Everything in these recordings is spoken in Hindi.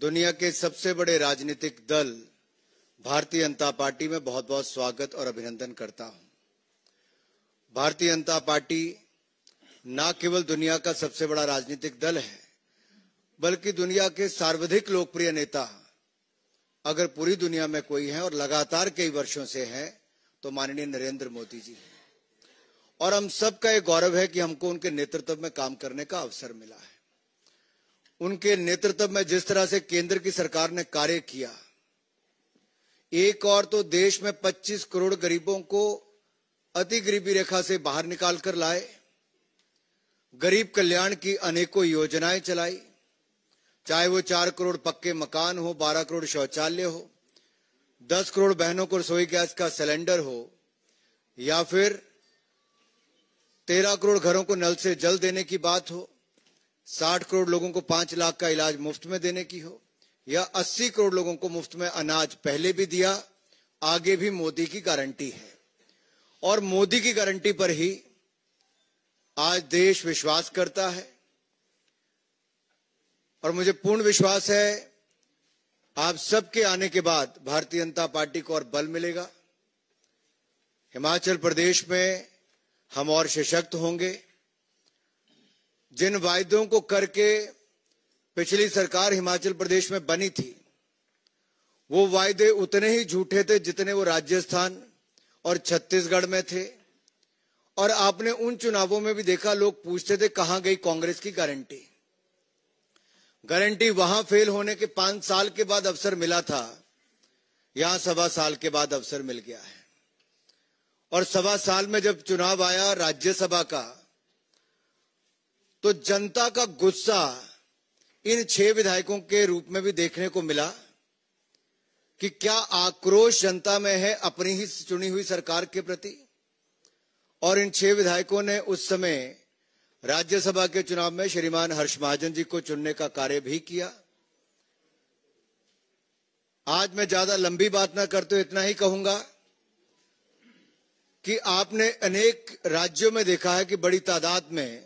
दुनिया के सबसे बड़े राजनीतिक दल भारतीय जनता पार्टी में बहुत बहुत स्वागत और अभिनंदन करता हूं भारतीय जनता पार्टी न केवल दुनिया का सबसे बड़ा राजनीतिक दल है बल्कि दुनिया के सर्वाधिक लोकप्रिय नेता अगर पूरी दुनिया में कोई है और लगातार कई वर्षों से है तो माननीय नरेंद्र मोदी जी और हम सबका यह गौरव है कि हमको उनके नेतृत्व में काम करने का अवसर मिला है उनके नेतृत्व में जिस तरह से केंद्र की सरकार ने कार्य किया एक और तो देश में 25 करोड़ गरीबों को अति गरीबी रेखा से बाहर निकाल कर लाए गरीब कल्याण की अनेकों योजनाएं चलाई चाहे वो चार करोड़ पक्के मकान हो बारह करोड़ शौचालय हो दस करोड़ बहनों को रसोई गैस का सिलेंडर हो या फिर तेरह करोड़ घरों को नल से जल देने की बात हो साठ करोड़ लोगों को पांच लाख का इलाज मुफ्त में देने की हो या अस्सी करोड़ लोगों को मुफ्त में अनाज पहले भी दिया आगे भी मोदी की गारंटी है और मोदी की गारंटी पर ही आज देश विश्वास करता है और मुझे पूर्ण विश्वास है आप सबके आने के बाद भारतीय जनता पार्टी को और बल मिलेगा हिमाचल प्रदेश में हम और सशक्त होंगे जिन वायदों को करके पिछली सरकार हिमाचल प्रदेश में बनी थी वो वायदे उतने ही झूठे थे जितने वो राजस्थान और छत्तीसगढ़ में थे और आपने उन चुनावों में भी देखा लोग पूछते थे कहां गई कांग्रेस की गारंटी गारंटी वहां फेल होने के पांच साल के बाद अवसर मिला था यहां सवा साल के बाद अवसर मिल गया है और सवा साल में जब चुनाव आया राज्यसभा का तो जनता का गुस्सा इन छह विधायकों के रूप में भी देखने को मिला कि क्या आक्रोश जनता में है अपनी ही चुनी हुई सरकार के प्रति और इन छह विधायकों ने उस समय राज्यसभा के चुनाव में श्रीमान हर्ष महाजन जी को चुनने का कार्य भी किया आज मैं ज्यादा लंबी बात ना करते तो इतना ही कहूंगा कि आपने अनेक राज्यों में देखा है कि बड़ी तादाद में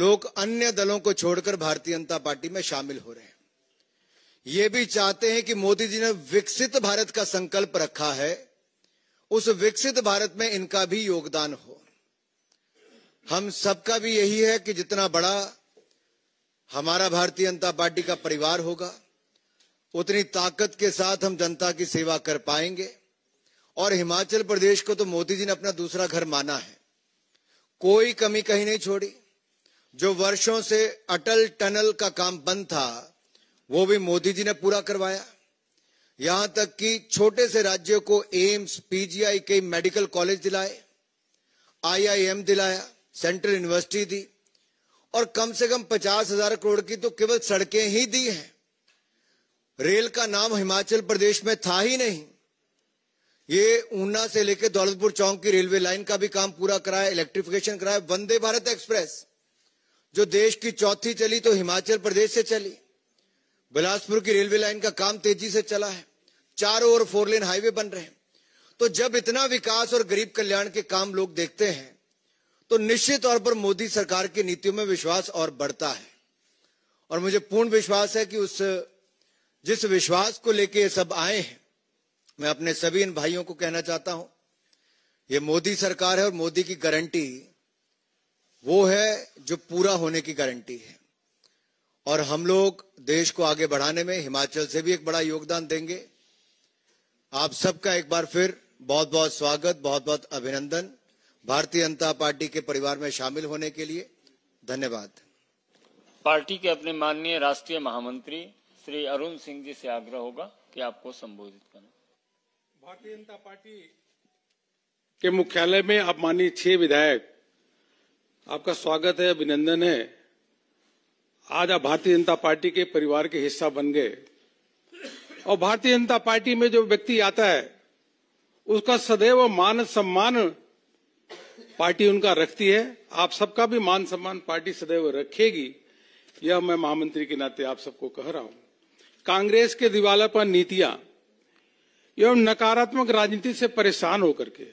लोग अन्य दलों को छोड़कर भारतीय जनता पार्टी में शामिल हो रहे हैं ये भी चाहते हैं कि मोदी जी ने विकसित भारत का संकल्प रखा है उस विकसित भारत में इनका भी योगदान हो हम सबका भी यही है कि जितना बड़ा हमारा भारतीय जनता पार्टी का परिवार होगा उतनी ताकत के साथ हम जनता की सेवा कर पाएंगे और हिमाचल प्रदेश को तो मोदी जी ने अपना दूसरा घर माना है कोई कमी कहीं नहीं छोड़ी जो वर्षों से अटल टनल का काम बंद था वो भी मोदी जी ने पूरा करवाया यहां तक कि छोटे से राज्यों को एम्स पीजीआई के मेडिकल कॉलेज दिलाए आईआईएम दिलाया सेंट्रल यूनिवर्सिटी दी और कम से कम पचास हजार करोड़ की तो केवल सड़कें ही दी हैं रेल का नाम हिमाचल प्रदेश में था ही नहीं ये ऊना से लेकर दौलतपुर चौक की रेलवे लाइन का भी काम पूरा कराया इलेक्ट्रिफिकेशन कराया वंदे भारत एक्सप्रेस जो देश की चौथी चली तो हिमाचल प्रदेश से चली बिलासपुर की रेलवे लाइन का काम तेजी से चला है चारों ओर फोर लेन हाईवे बन रहे हैं तो जब इतना विकास और गरीब कल्याण के काम लोग देखते हैं तो निश्चित तौर पर मोदी सरकार की नीतियों में विश्वास और बढ़ता है और मुझे पूर्ण विश्वास है कि उस जिस विश्वास को लेके ये सब आए हैं मैं अपने सभी इन भाइयों को कहना चाहता हूं ये मोदी सरकार है और मोदी की गारंटी वो है जो पूरा होने की गारंटी है और हम लोग देश को आगे बढ़ाने में हिमाचल से भी एक बड़ा योगदान देंगे आप सबका एक बार फिर बहुत बहुत स्वागत बहुत बहुत अभिनंदन भारतीय जनता पार्टी के परिवार में शामिल होने के लिए धन्यवाद पार्टी के अपने माननीय राष्ट्रीय महामंत्री श्री अरुण सिंह जी से आग्रह होगा कि आपको संबोधित करें भारतीय जनता पार्टी के मुख्यालय में अब माननीय छह विधायक आपका स्वागत है अभिनंदन है आज आप भारतीय जनता पार्टी के परिवार के हिस्सा बन गए और भारतीय जनता पार्टी में जो व्यक्ति आता है उसका सदैव मान सम्मान पार्टी उनका रखती है आप सबका भी मान सम्मान पार्टी सदैव रखेगी यह मैं महामंत्री के नाते आप सबको कह रहा हूं कांग्रेस के पर नीतियां एवं नकारात्मक राजनीति से परेशान होकर के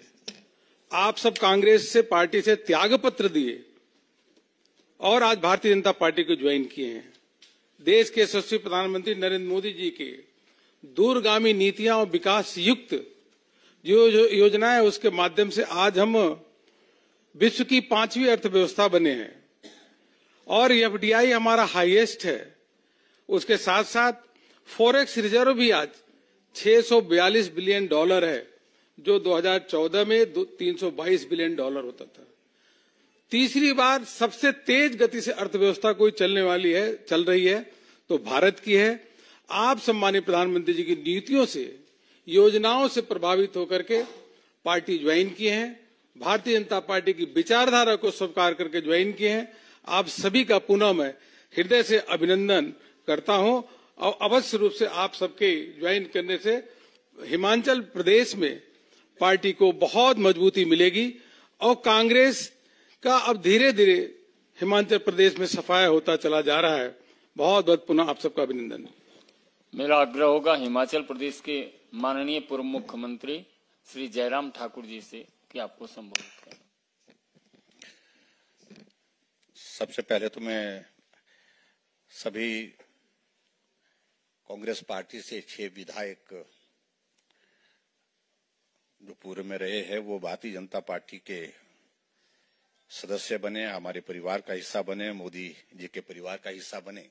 आप सब कांग्रेस से पार्टी से त्याग पत्र दिए और आज भारतीय जनता पार्टी को ज्वाइन किए हैं देश के यशस्वी प्रधानमंत्री नरेंद्र मोदी जी के दूरगामी नीतियां और विकास युक्त जो जो योजना है उसके माध्यम से आज हम विश्व की पांचवी अर्थव्यवस्था बने हैं और एफडीआई हमारा हाईएस्ट है उसके साथ साथ फॉरेक्स रिजर्व भी आज 642 बिलियन डॉलर है जो 2014 में 322 बिलियन डॉलर होता था तीसरी बार सबसे तेज गति से अर्थव्यवस्था कोई चलने वाली है चल रही है तो भारत की है आप सम्मानित प्रधानमंत्री जी की नीतियों से योजनाओं से प्रभावित होकर के पार्टी ज्वाइन की है भारतीय जनता पार्टी की विचारधारा को स्वीकार करके ज्वाइन किए हैं आप सभी का पुनः मैं हृदय से अभिनंदन करता हूं और अवश्य रूप से आप सबके ज्वाइन करने से हिमाचल प्रदेश में पार्टी को बहुत मजबूती मिलेगी और कांग्रेस का अब धीरे धीरे हिमाचल प्रदेश में सफाया होता चला जा रहा है बहुत बहुत पुनः आप सबका अभिनंदन मेरा आग्रह होगा हिमाचल प्रदेश के माननीय पूर्व मुख्यमंत्री श्री जयराम ठाकुर जी से कि आपको संबोधित करें सबसे पहले तो मैं सभी कांग्रेस पार्टी से छह विधायक जो पूर्व में रहे हैं वो भारतीय जनता पार्टी के सदस्य बने हमारे परिवार का हिस्सा बने मोदी जी के परिवार का हिस्सा बने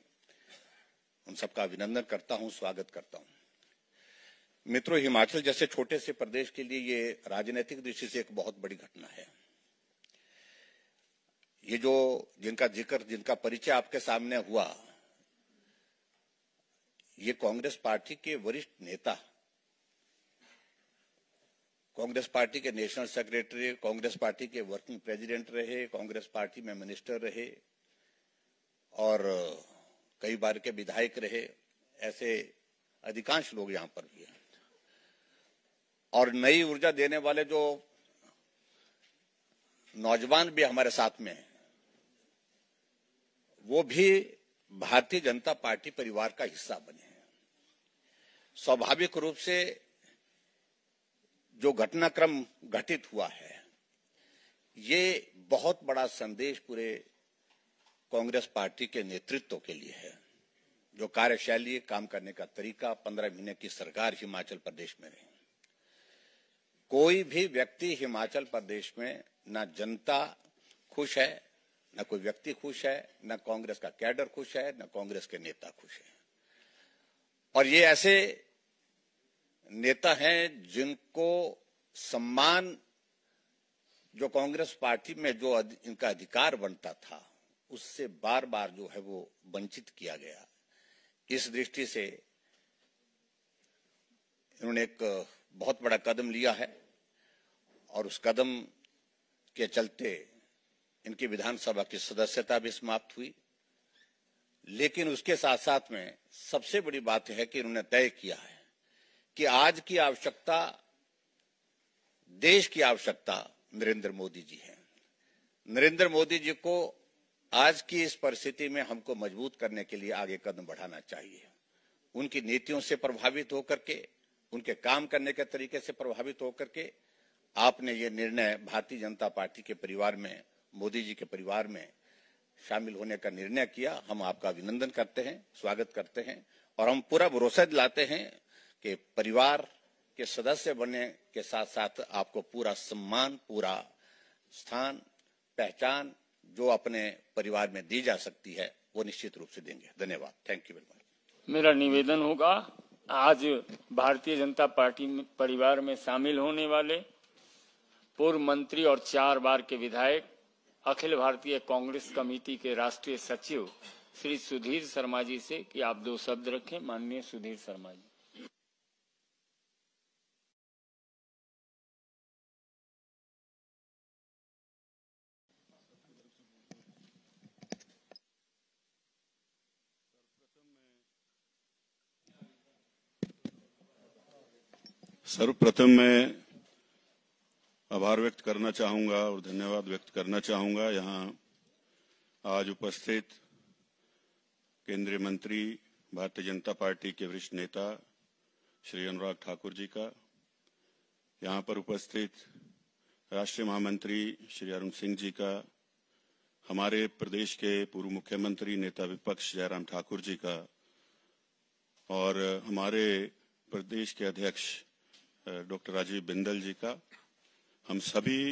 उन सबका अभिनंदन करता हूं स्वागत करता हूं मित्रों हिमाचल जैसे छोटे से प्रदेश के लिए ये राजनीतिक दृष्टि से एक बहुत बड़ी घटना है ये जो जिनका जिक्र जिनका परिचय आपके सामने हुआ ये कांग्रेस पार्टी के वरिष्ठ नेता कांग्रेस पार्टी के नेशनल सेक्रेटरी कांग्रेस पार्टी के वर्किंग प्रेसिडेंट रहे कांग्रेस पार्टी में मिनिस्टर रहे और कई बार के विधायक रहे ऐसे अधिकांश लोग यहां पर भी हैं और नई ऊर्जा देने वाले जो नौजवान भी हमारे साथ में हैं वो भी भारतीय जनता पार्टी परिवार का हिस्सा बने हैं स्वाभाविक रूप से जो घटनाक्रम घटित हुआ है ये बहुत बड़ा संदेश पूरे कांग्रेस पार्टी के नेतृत्व के लिए है जो कार्यशैली काम करने का तरीका पंद्रह महीने की सरकार हिमाचल प्रदेश में रही कोई भी व्यक्ति हिमाचल प्रदेश में न जनता खुश है न कोई व्यक्ति खुश है न कांग्रेस का कैडर खुश है न कांग्रेस के नेता खुश है और ये ऐसे नेता हैं जिनको सम्मान जो कांग्रेस पार्टी में जो अध, इनका अधिकार बनता था उससे बार बार जो है वो वंचित किया गया इस दृष्टि से इन्होंने एक बहुत बड़ा कदम लिया है और उस कदम के चलते इनकी विधानसभा की सदस्यता भी समाप्त हुई लेकिन उसके साथ साथ में सबसे बड़ी बात है कि इन्होंने तय किया है कि आज की आवश्यकता देश की आवश्यकता नरेंद्र मोदी जी है नरेंद्र मोदी जी को आज की इस परिस्थिति में हमको मजबूत करने के लिए आगे कदम बढ़ाना चाहिए उनकी नीतियों से प्रभावित होकर के उनके काम करने के तरीके से प्रभावित होकर के आपने ये निर्णय भारतीय जनता पार्टी के परिवार में मोदी जी के परिवार में शामिल होने का निर्णय किया हम आपका अभिनंदन करते हैं स्वागत करते हैं और हम पूरा भरोसा दिलाते हैं के परिवार के सदस्य बनने के साथ साथ आपको पूरा सम्मान पूरा स्थान पहचान जो अपने परिवार में दी जा सकती है वो निश्चित रूप से देंगे धन्यवाद थैंक यू वेरी मच मेरा निवेदन होगा आज भारतीय जनता पार्टी में परिवार में शामिल होने वाले पूर्व मंत्री और चार बार के विधायक अखिल भारतीय कांग्रेस कमेटी के राष्ट्रीय सचिव श्री सुधीर शर्मा जी से कि आप दो शब्द रखें माननीय सुधीर शर्मा जी सर्वप्रथम मैं आभार व्यक्त करना चाहूंगा और धन्यवाद व्यक्त करना चाहूंगा यहाँ आज उपस्थित केंद्रीय मंत्री भारतीय जनता पार्टी के वरिष्ठ नेता श्री अनुराग ठाकुर जी का यहाँ पर उपस्थित राष्ट्रीय महामंत्री श्री अरुण सिंह जी का हमारे प्रदेश के पूर्व मुख्यमंत्री नेता विपक्ष जयराम ठाकुर जी का और हमारे प्रदेश के अध्यक्ष डॉक्टर राजीव बिंदल जी का हम सभी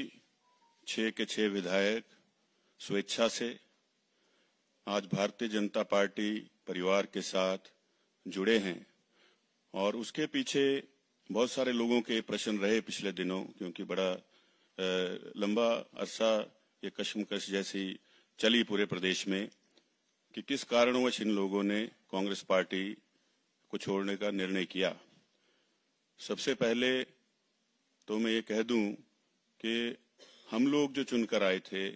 छ के छः विधायक स्वेच्छा से आज भारतीय जनता पार्टी परिवार के साथ जुड़े हैं और उसके पीछे बहुत सारे लोगों के प्रश्न रहे पिछले दिनों क्योंकि बड़ा लंबा अरसा ये कश्मकश जैसी चली पूरे प्रदेश में कि किस कारणवश इन लोगों ने कांग्रेस पार्टी को छोड़ने का निर्णय किया सबसे पहले तो मैं ये कह दूं कि हम लोग जो चुनकर आए थे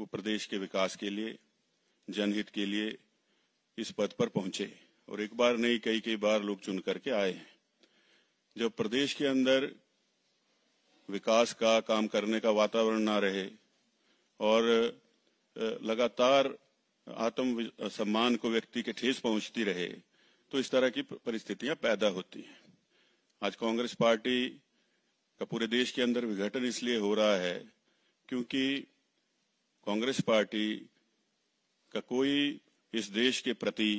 वो प्रदेश के विकास के लिए जनहित के लिए इस पद पर पहुंचे और एक बार नहीं कई कई बार लोग चुन करके आए हैं जब प्रदेश के अंदर विकास का काम करने का वातावरण ना रहे और लगातार आत्म सम्मान को व्यक्ति के ठेस पहुंचती रहे तो इस तरह की परिस्थितियां पैदा होती हैं आज कांग्रेस पार्टी का पूरे देश के अंदर विघटन इसलिए हो रहा है क्योंकि कांग्रेस पार्टी का कोई इस देश के प्रति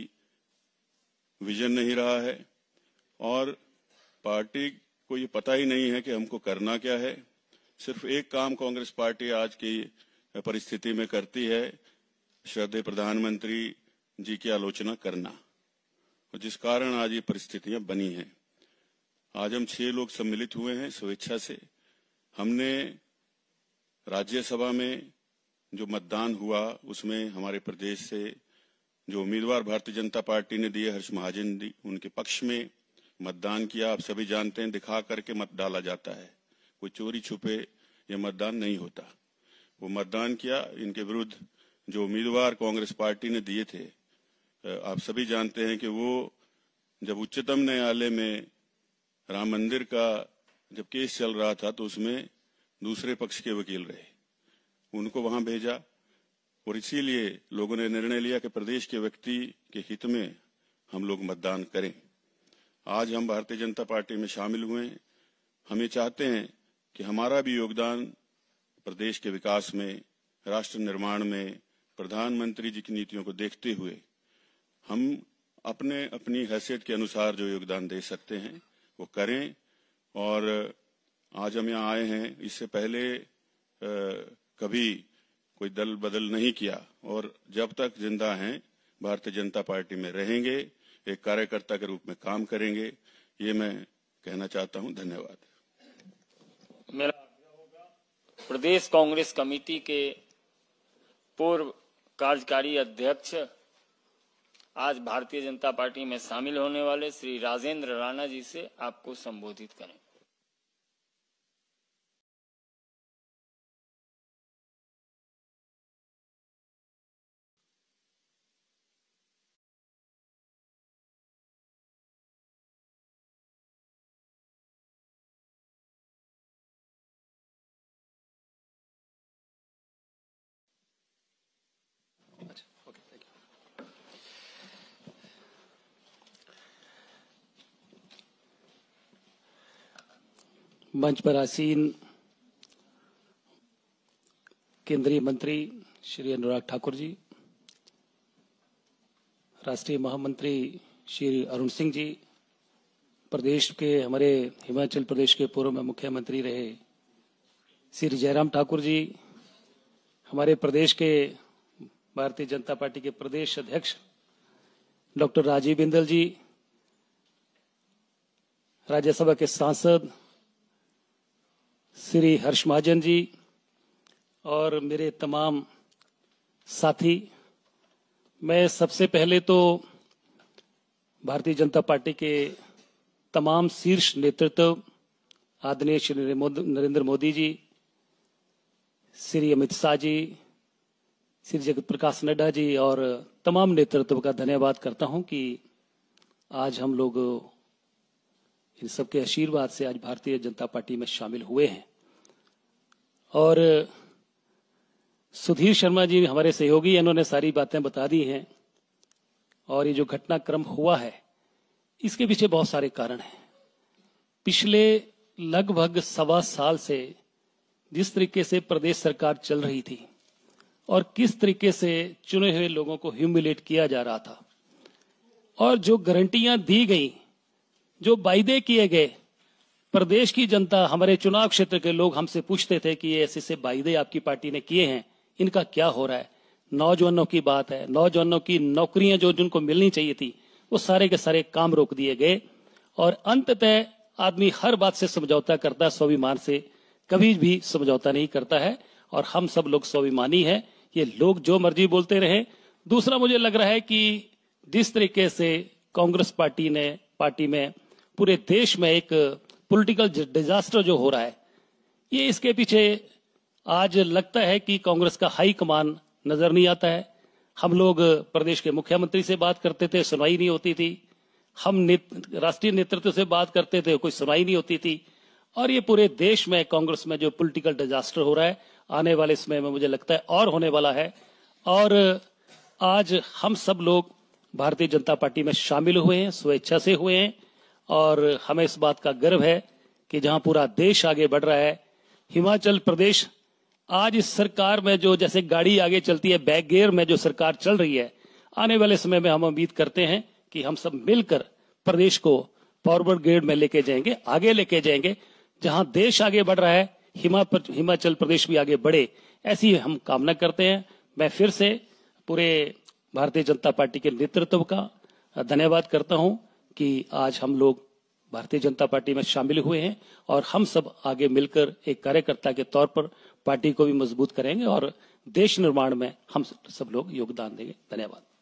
विजन नहीं रहा है और पार्टी को ये पता ही नहीं है कि हमको करना क्या है सिर्फ एक काम कांग्रेस पार्टी आज की परिस्थिति में करती है श्रद्धे प्रधानमंत्री जी की आलोचना करना और जिस कारण आज ये परिस्थितियां बनी हैं आज हम छह लोग सम्मिलित हुए हैं स्वेच्छा से हमने राज्यसभा में जो मतदान हुआ उसमें हमारे प्रदेश से जो उम्मीदवार भारतीय जनता पार्टी ने दिए हर्ष महाजन दी उनके पक्ष में मतदान किया आप सभी जानते हैं दिखा करके मत डाला जाता है कोई चोरी छुपे यह मतदान नहीं होता वो मतदान किया इनके विरुद्ध जो उम्मीदवार कांग्रेस पार्टी ने दिए थे आप सभी जानते हैं कि वो जब उच्चतम न्यायालय में राम मंदिर का जब केस चल रहा था तो उसमें दूसरे पक्ष के वकील रहे उनको वहां भेजा और इसीलिए लोगों ने निर्णय लिया कि प्रदेश के व्यक्ति के हित में हम लोग मतदान करें आज हम भारतीय जनता पार्टी में शामिल हुए हम ये चाहते हैं कि हमारा भी योगदान प्रदेश के विकास में राष्ट्र निर्माण में प्रधानमंत्री जी की नीतियों को देखते हुए हम अपने अपनी हैसियत के अनुसार जो योगदान दे सकते हैं वो करें और आज हम यहाँ आए हैं इससे पहले आ, कभी कोई दल बदल नहीं किया और जब तक जिंदा हैं भारतीय जनता पार्टी में रहेंगे एक कार्यकर्ता के रूप में काम करेंगे ये मैं कहना चाहता हूं धन्यवाद मेरा प्रदेश कांग्रेस कमेटी के पूर्व कार्यकारी अध्यक्ष आज भारतीय जनता पार्टी में शामिल होने वाले श्री राजेंद्र राणा जी से आपको संबोधित करें मंच पर आसीन केंद्रीय मंत्री श्री अनुराग ठाकुर जी राष्ट्रीय महामंत्री श्री अरुण सिंह जी प्रदेश के हमारे हिमाचल प्रदेश के पूर्व में मुख्यमंत्री रहे श्री जयराम ठाकुर जी हमारे प्रदेश के भारतीय जनता पार्टी के प्रदेश अध्यक्ष डॉक्टर राजीव बिंदल जी राज्यसभा के सांसद श्री हर्ष महाजन जी और मेरे तमाम साथी मैं सबसे पहले तो भारतीय जनता पार्टी के तमाम शीर्ष नेतृत्व आदरणीय श्री नरेंद्र मोदी जी श्री अमित शाह जी श्री जगत प्रकाश नड्डा जी और तमाम नेतृत्व का धन्यवाद करता हूं कि आज हम लोग इन सबके आशीर्वाद से आज भारतीय जनता पार्टी में शामिल हुए हैं और सुधीर शर्मा जी हमारे सहयोगी इन्होंने सारी बातें बता दी हैं और ये जो घटनाक्रम हुआ है इसके पीछे बहुत सारे कारण हैं पिछले लगभग सवा साल से जिस तरीके से प्रदेश सरकार चल रही थी और किस तरीके से चुने हुए लोगों को ह्यूमिलेट किया जा रहा था और जो गारंटियां दी गई जो वायदे किए गए प्रदेश की जनता हमारे चुनाव क्षेत्र के लोग हमसे पूछते थे कि ये ऐसे ऐसे वायदे आपकी पार्टी ने किए हैं इनका क्या हो रहा है नौजवानों की बात है नौजवानों की नौकरियां जो जिनको मिलनी चाहिए थी वो सारे के सारे काम रोक दिए गए और अंततः आदमी हर बात से समझौता करता है स्वाभिमान से कभी भी समझौता नहीं करता है और हम सब लोग स्वाभिमानी है ये लोग जो मर्जी बोलते रहे दूसरा मुझे लग रहा है कि जिस तरीके से कांग्रेस पार्टी ने पार्टी में पूरे देश में एक पॉलिटिकल डिजास्टर जो हो रहा है ये इसके पीछे आज लगता है कि कांग्रेस का हाई कमान नजर नहीं आता है हम लोग प्रदेश के मुख्यमंत्री से बात करते थे सुनवाई नहीं होती थी हम नेत, राष्ट्रीय नेतृत्व से बात करते थे कोई सुनवाई नहीं होती थी और ये पूरे देश में कांग्रेस में जो पॉलिटिकल डिजास्टर हो रहा है आने वाले समय में मुझे लगता है और होने वाला है और आज हम सब लोग भारतीय जनता पार्टी में शामिल हुए हैं स्वेच्छा से हुए हैं और हमें इस बात का गर्व है कि जहां पूरा देश आगे बढ़ रहा है हिमाचल प्रदेश आज इस सरकार में जो जैसे गाड़ी आगे चलती है बैक गेयर में जो सरकार चल रही है आने वाले समय में हम उम्मीद करते हैं कि हम सब मिलकर प्रदेश को फॉरवर्ड ग्रेड में लेके जाएंगे आगे लेके जाएंगे जहां देश आगे बढ़ रहा है हिमा हिमाचल प्रदेश भी आगे बढ़े ऐसी हम कामना करते हैं मैं फिर से पूरे भारतीय जनता पार्टी के नेतृत्व का धन्यवाद करता हूं कि आज हम लोग भारतीय जनता पार्टी में शामिल हुए हैं और हम सब आगे मिलकर एक कार्यकर्ता के तौर पर पार्टी को भी मजबूत करेंगे और देश निर्माण में हम सब लोग योगदान देंगे धन्यवाद